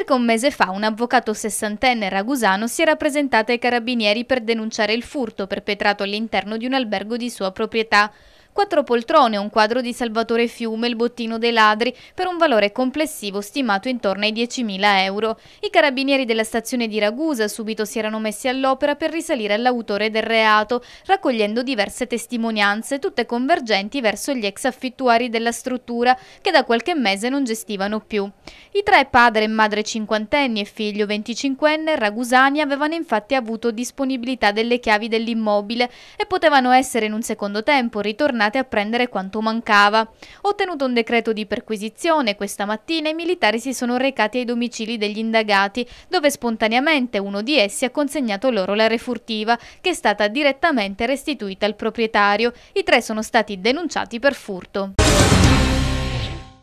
circa un mese fa un avvocato sessantenne ragusano si era presentato ai carabinieri per denunciare il furto perpetrato all'interno di un albergo di sua proprietà quattro poltrone, un quadro di Salvatore Fiume, il bottino dei ladri, per un valore complessivo stimato intorno ai 10.000 euro. I carabinieri della stazione di Ragusa subito si erano messi all'opera per risalire all'autore del reato, raccogliendo diverse testimonianze, tutte convergenti verso gli ex affittuari della struttura, che da qualche mese non gestivano più. I tre, padre e madre cinquantenni e figlio venticinquenne, ragusani, avevano infatti avuto disponibilità delle chiavi dell'immobile e potevano essere in un secondo tempo ritornati tornate a prendere quanto mancava. Ottenuto un decreto di perquisizione, questa mattina i militari si sono recati ai domicili degli indagati, dove spontaneamente uno di essi ha consegnato loro la refurtiva, che è stata direttamente restituita al proprietario. I tre sono stati denunciati per furto.